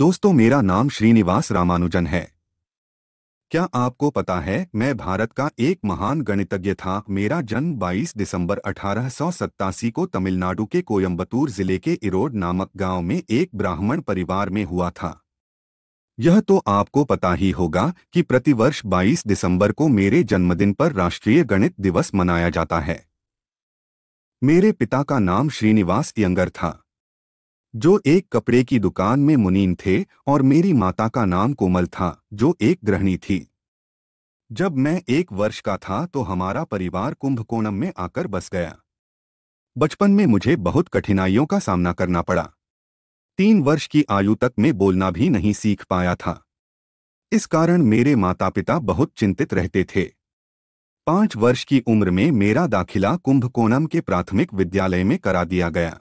दोस्तों मेरा नाम श्रीनिवास रामानुजन है क्या आपको पता है मैं भारत का एक महान गणितज्ञ था मेरा जन्म 22 दिसंबर अठारह को तमिलनाडु के कोयम्बतूर जिले के इरोड नामक गांव में एक ब्राह्मण परिवार में हुआ था यह तो आपको पता ही होगा कि प्रतिवर्ष 22 दिसंबर को मेरे जन्मदिन पर राष्ट्रीय गणित दिवस मनाया जाता है मेरे पिता का नाम श्रीनिवास यंगर था जो एक कपड़े की दुकान में मुनीन थे और मेरी माता का नाम कोमल था जो एक गृहिणी थी जब मैं एक वर्ष का था तो हमारा परिवार कुंभकोणम में आकर बस गया बचपन में मुझे बहुत कठिनाइयों का सामना करना पड़ा तीन वर्ष की आयु तक मैं बोलना भी नहीं सीख पाया था इस कारण मेरे माता पिता बहुत चिंतित रहते थे पांच वर्ष की उम्र में मेरा दाखिला कुंभकोणम के प्राथमिक विद्यालय में करा दिया गया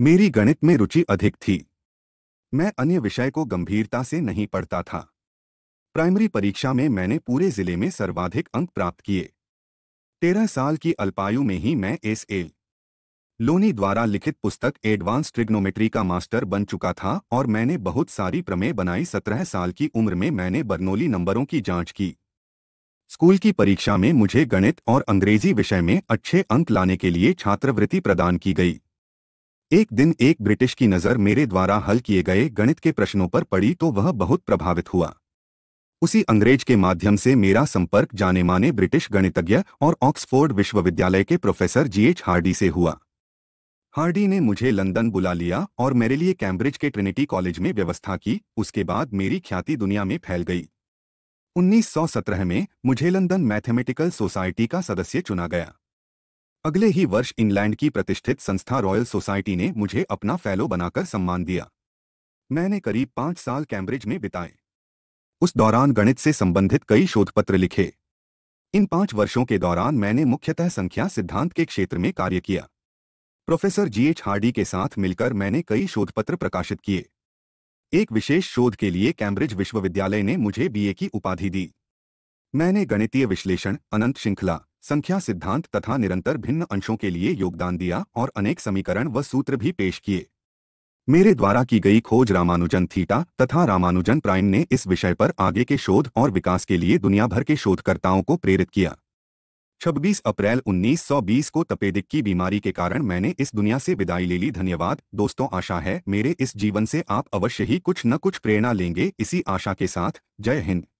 मेरी गणित में रुचि अधिक थी मैं अन्य विषय को गंभीरता से नहीं पढ़ता था प्राइमरी परीक्षा में मैंने पूरे जिले में सर्वाधिक अंक प्राप्त किए तेरह साल की अल्पायु में ही मैं एस ए लोनी द्वारा लिखित पुस्तक एडवांस ट्रिग्नोमेट्री का मास्टर बन चुका था और मैंने बहुत सारी प्रमेय बनाई सत्रह साल की उम्र में मैंने बर्नोली नंबरों की जांच की स्कूल की परीक्षा में मुझे गणित और अंग्रेजी विषय में अच्छे अंक लाने के लिए छात्रवृत्ति प्रदान की गई एक दिन एक ब्रिटिश की नज़र मेरे द्वारा हल किए गए गणित के प्रश्नों पर पड़ी तो वह बहुत प्रभावित हुआ उसी अंग्रेज के माध्यम से मेरा संपर्क जाने माने ब्रिटिश गणितज्ञ और ऑक्सफोर्ड विश्वविद्यालय के प्रोफेसर जीएच हार्डी से हुआ हार्डी ने मुझे लंदन बुला लिया और मेरे लिए कैम्ब्रिज के ट्रिनिटी कॉलेज में व्यवस्था की उसके बाद मेरी ख्याति दुनिया में फैल गई 1917 में मुझे लंदन मैथमेटिकल सोसाइटी का सदस्य चुना गया अगले ही वर्ष इंग्लैंड की प्रतिष्ठित संस्था रॉयल सोसाइटी ने मुझे अपना फैलो बनाकर सम्मान दिया मैंने करीब पांच साल कैम्ब्रिज में बिताए उस दौरान गणित से संबंधित कई शोध पत्र लिखे इन पांच वर्षों के दौरान मैंने मुख्यतः संख्या सिद्धांत के क्षेत्र में कार्य किया प्रोफेसर जी एच हार्डी के साथ मिलकर मैंने कई शोध पत्र प्रकाशित किए एक विशेष शोध के लिए कैम्ब्रिज विश्वविद्यालय ने मुझे बीए की उपाधि दी मैंने गणितीय विश्लेषण अनंत श्रृंखला संख्या सिद्धांत तथा निरंतर भिन्न अंशों के लिए योगदान दिया और अनेक समीकरण व सूत्र भी पेश किए मेरे द्वारा की गई खोज रामानुजन थीटा तथा रामानुजन प्राइम ने इस विषय पर आगे के शोध और विकास के लिए दुनिया भर के शोधकर्ताओं को प्रेरित किया 26 अप्रैल 1920 को तपेदिक की बीमारी के कारण मैंने इस दुनिया से विदाई ले ली धन्यवाद दोस्तों आशा है मेरे इस जीवन से आप अवश्य ही कुछ न कुछ प्रेरणा लेंगे इसी आशा के साथ जय हिंद